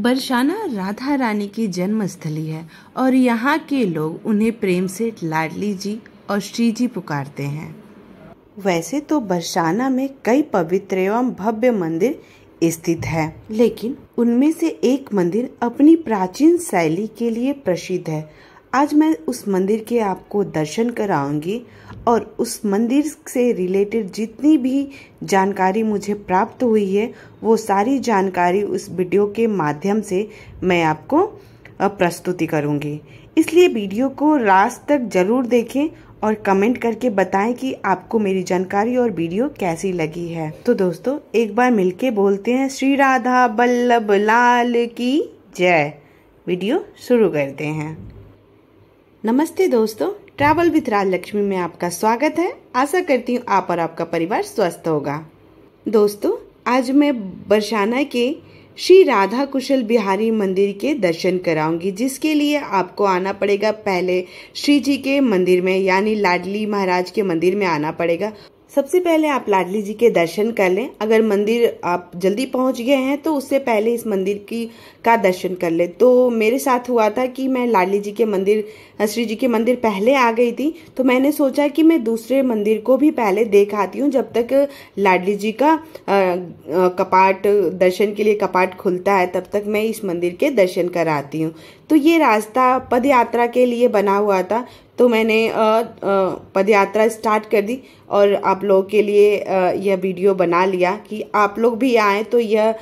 बरसाना राधा रानी की जन्मस्थली है और यहाँ के लोग उन्हें प्रेम से लाडली जी और श्री जी पुकारते हैं वैसे तो बरसाना में कई पवित्र एवं भव्य मंदिर स्थित है लेकिन उनमें से एक मंदिर अपनी प्राचीन शैली के लिए प्रसिद्ध है आज मैं उस मंदिर के आपको दर्शन कराऊंगी और उस मंदिर से रिलेटेड जितनी भी जानकारी मुझे प्राप्त हुई है वो सारी जानकारी उस वीडियो के माध्यम से मैं आपको प्रस्तुति करूंगी इसलिए वीडियो को लास्ट तक जरूर देखें और कमेंट करके बताएं कि आपको मेरी जानकारी और वीडियो कैसी लगी है तो दोस्तों एक बार मिलके बोलते हैं श्री राधा बल्लभ लाल की जय वीडियो शुरू करते हैं नमस्ते दोस्तों ट्रैवल विथ राज लक्ष्मी में आपका स्वागत है आशा करती हूँ आप और आपका परिवार स्वस्थ होगा दोस्तों आज मैं बरसाना के श्री राधा कुशल बिहारी मंदिर के दर्शन कराऊंगी जिसके लिए आपको आना पड़ेगा पहले श्री जी के मंदिर में यानी लाडली महाराज के मंदिर में आना पड़ेगा सबसे पहले आप लाडली जी के दर्शन कर लें अगर मंदिर आप जल्दी पहुंच गए हैं तो उससे पहले इस मंदिर की का दर्शन कर लें तो मेरे साथ हुआ था कि मैं लाडली जी के मंदिर श्री जी के मंदिर पहले आ गई थी तो मैंने सोचा कि मैं दूसरे मंदिर को भी पहले देख आती हूँ जब तक लाडली जी का आ, आ, कपाट दर्शन के लिए कपाट खुलता है तब तक मैं इस मंदिर के दर्शन आती हूँ तो ये रास्ता पद यात्रा के लिए बना हुआ था तो मैंने पदयात्रा स्टार्ट कर दी और आप लोगों के लिए यह वीडियो बना लिया कि आप लोग भी आएँ तो यह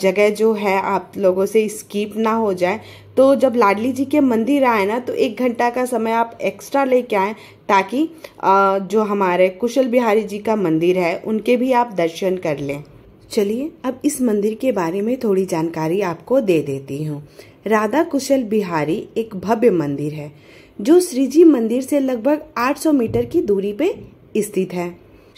जगह जो है आप लोगों से स्कीप ना हो जाए तो जब लाडली जी के मंदिर आए ना तो एक घंटा का समय आप एक्स्ट्रा लेके आएँ ताकि जो हमारे कुशल बिहारी जी का मंदिर है उनके भी आप दर्शन कर लें चलिए अब इस मंदिर के बारे में थोड़ी जानकारी आपको दे देती हूँ राधा कुशल बिहारी एक भव्य मंदिर है जो श्रीजी मंदिर से लगभग 800 मीटर की दूरी पे स्थित है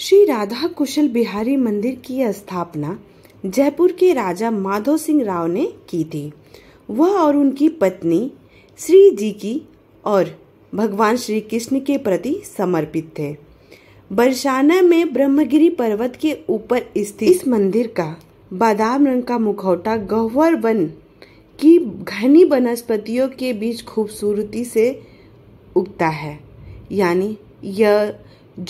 श्री राधा कुशल बिहारी मंदिर की स्थापना जयपुर के राजा माधव सिंह राव ने की थी वह और उनकी पत्नी श्री जी की और भगवान श्री कृष्ण के प्रति समर्पित थे बरसाना में ब्रह्मगिरी पर्वत के ऊपर स्थित इस मंदिर का बादाम रंग का मुखौटा गह्वर वन की घनी वनस्पतियों के बीच खूबसूरती से उगता है यानी यह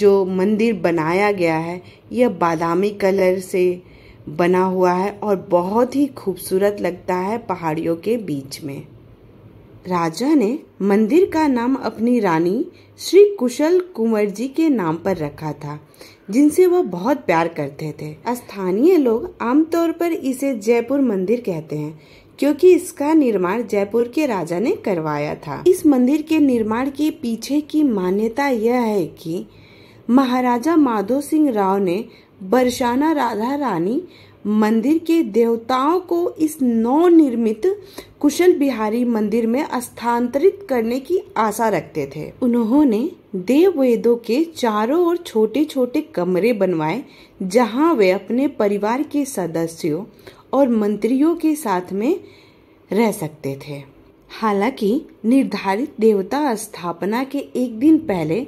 जो मंदिर बनाया गया है यह बादामी कलर से बना हुआ है और बहुत ही खूबसूरत लगता है पहाड़ियों के बीच में राजा ने मंदिर का नाम अपनी रानी श्री कुशल कुंवर जी के नाम पर रखा था जिनसे वह बहुत प्यार करते थे स्थानीय लोग आमतौर पर इसे जयपुर मंदिर कहते हैं क्योंकि इसका निर्माण जयपुर के राजा ने करवाया था इस मंदिर के निर्माण के पीछे की मान्यता यह है कि महाराजा माधो सिंह राव ने बरसाना राधा रानी मंदिर के देवताओं को इस नवनिर्मित कुशल बिहारी मंदिर में स्थानांतरित करने की आशा रखते थे उन्होंने देव वेदों के चारों ओर छोटे छोटे कमरे बनवाए जहां वे अपने परिवार के सदस्यों और मंत्रियों के साथ में रह सकते थे हालांकि निर्धारित देवता स्थापना के एक दिन पहले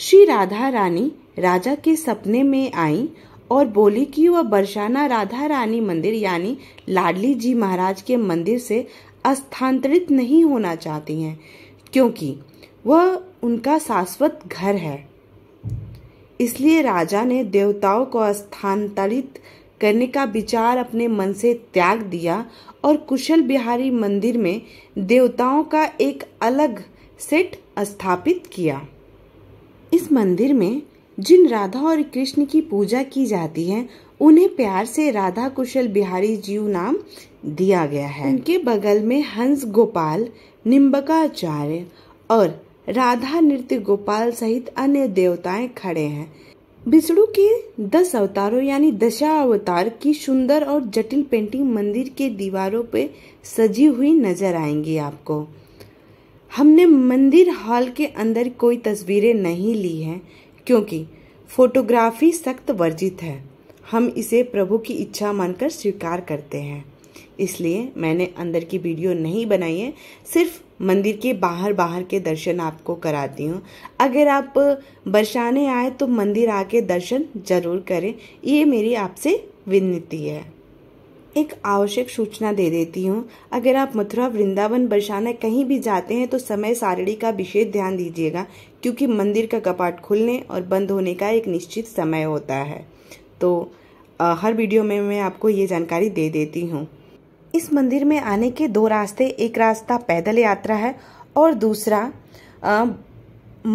श्री राधा रानी राजा के सपने में आईं और बोली कि वह बरसाना राधा रानी मंदिर यानी लाडली जी महाराज के मंदिर से स्थानांतरित नहीं होना चाहती हैं क्योंकि वह उनका शाश्वत घर है इसलिए राजा ने देवताओं को स्थानांतरित करने का विचार अपने मन से त्याग दिया और कुशल बिहारी मंदिर में देवताओं का एक अलग सेट स्थापित किया इस मंदिर में जिन राधा और कृष्ण की पूजा की जाती है उन्हें प्यार से राधा कुशल बिहारी जीव नाम दिया गया है उनके बगल में हंस गोपाल निम्बकाचार्य और राधा नृत्य गोपाल सहित अन्य देवताएं खड़े हैं विष्णु के दस अवतारों यानी दशा अवतार की सुंदर और जटिल पेंटिंग मंदिर के दीवारों पे सजी हुई नजर आएंगी आपको हमने मंदिर हॉल के अंदर कोई तस्वीरें नहीं ली हैं क्योंकि फोटोग्राफी सख्त वर्जित है हम इसे प्रभु की इच्छा मानकर स्वीकार करते हैं इसलिए मैंने अंदर की वीडियो नहीं बनाई है सिर्फ मंदिर के बाहर बाहर के दर्शन आपको कराती हूँ अगर आप बरसाने आए तो मंदिर आके दर्शन जरूर करें ये मेरी आपसे विनती है एक आवश्यक सूचना दे देती हूँ अगर आप मथुरा वृंदावन बरसाना कहीं भी जाते हैं तो समय सारिणी का विशेष ध्यान दीजिएगा क्योंकि मंदिर का कपाट खुलने और बंद होने का एक निश्चित समय होता है तो आ, हर वीडियो में मैं आपको ये जानकारी दे देती हूँ इस मंदिर में आने के दो रास्ते एक रास्ता पैदल यात्रा है और दूसरा आ,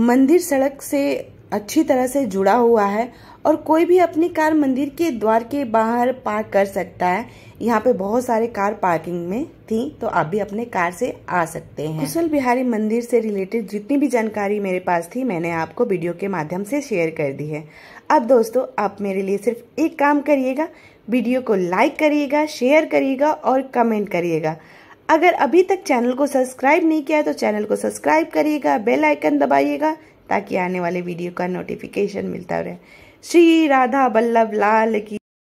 मंदिर सड़क से अच्छी तरह से जुड़ा हुआ है और कोई भी अपनी कार मंदिर के द्वार के बाहर पार्क कर सकता है यहाँ पे बहुत सारे कार पार्किंग में थी तो आप भी अपने कार से आ सकते हैं कुशल बिहारी मंदिर से रिलेटेड जितनी भी जानकारी मेरे पास थी मैंने आपको वीडियो के माध्यम से शेयर कर दी है अब दोस्तों आप मेरे लिए सिर्फ एक काम करिएगा वीडियो को लाइक करिएगा शेयर करिएगा और कमेंट करिएगा अगर अभी तक चैनल को सब्सक्राइब नहीं किया है तो चैनल को सब्सक्राइब करिएगा बेल आइकन दबाइएगा ताकि आने वाले वीडियो का नोटिफिकेशन मिलता रहे श्री राधा बल्लभ लाल की